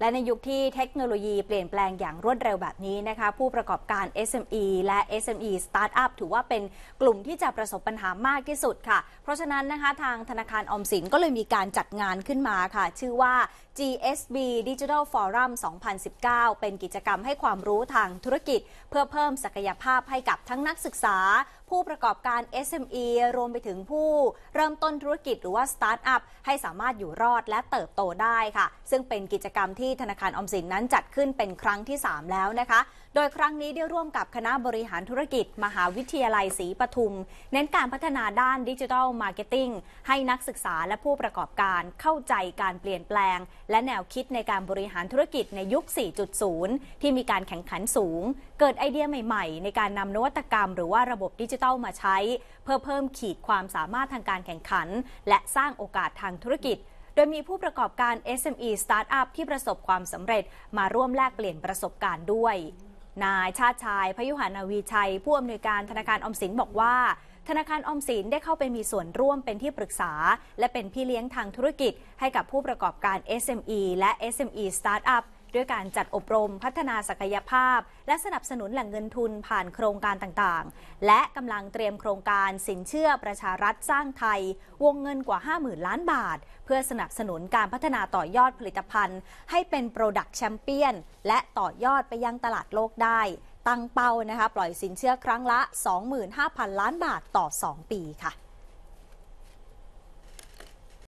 และในยุคที่เทคโนโลยีเปลี่ยนแปลงอย่างรวดเร็วแบบนี้นะคะ ผู้ประกอบการ SME และ SME Startup ถือว่าเป็นกลุ่มที่จะประสบปัญหามากที่สุดค่ะ เพราะฉะนั้นนะคะทางธนาคารอมสินก็เลยมีการจัดงานขึ้นมาค่ะ ชื่อว่า GSB Digital Forum 2019 เป็นกิจกรรมให้ความรู้ทางธุรกิจ เพื่อเพิ่มศักยภาพให้กับทั้งนักศึกษาผู้ประกอบการ SME รวมไปถึงผู้เริ่มต้นธุรกิจหรือว่าสตาร์ทอัพให้สามารถอยู่รอดและเติบโตได้ค่ะ ซึ่งเป็นกิจกรรมที่ธนาคารอมสินนั้นจัดขึ้นเป็นครั้งที่ 3 แล้วนะคะ โดยครั้งนี้ได้ร่วมกับคณะบริหารธุรกิจ มหาวิทยาลัยศรีปทุม เน้นการพัฒนาด้านดิจิทัลมาร์เก็ตติ้งให้นักศึกษาและผู้ประกอบการเข้าใจการเปลี่ยนแปลง และแนวคิดในการบริหารธุรกิจในยุค 4.0 ที่มีการแข่งขันสูง เกิดไอเดียใหม่ๆ ในการนำนวัตกรรมหรือว่าระบบดิจิจิทัลมาใช้ เพื่อเพิ่มขีดความสามารถทางการแข่งขัน และสร้างโอกาสทางธุรกิจ โดยมีผู้ประกอบการ SME Startup ที่ประสบความสำเร็จ มาร่วมแลกเปลี่ยนประสบการณ์ด้วย นายชาติชาย พยุหานาวีชัย ผู้อำนวยการธนาคารอมสินบอกว่า ธนาคารออมสินได้เข้าไปมีส่วนร่วมเป็นที่ปรึกษา และเป็นพี่เลี้ยงทางธุรกิจ ให้กับผู้ประกอบการ SME และ SME Startup ด้วยการจัดอบรมพัฒนาศักยภาพและสนับสนุนแหล่งเงินทุนผ่านโครงการต่างๆ และกำลังเตรียมโครงการสินเชื่อประชารัฐสร้างไทยวงเงินกว่า 50,000 ล้านบาท เพื่อสนับสนุนการพัฒนาต่อยอดผลิตภัณฑ์ให้เป็นโปรดักต์แชมเปี้ยนและต่อยอดไปยังตลาดโลกได้ ตั้งเป้านะคะปล่อยสินเชื่อครั้งละ 25,000 ล้านบาทต่อ 2 ปีค่ะ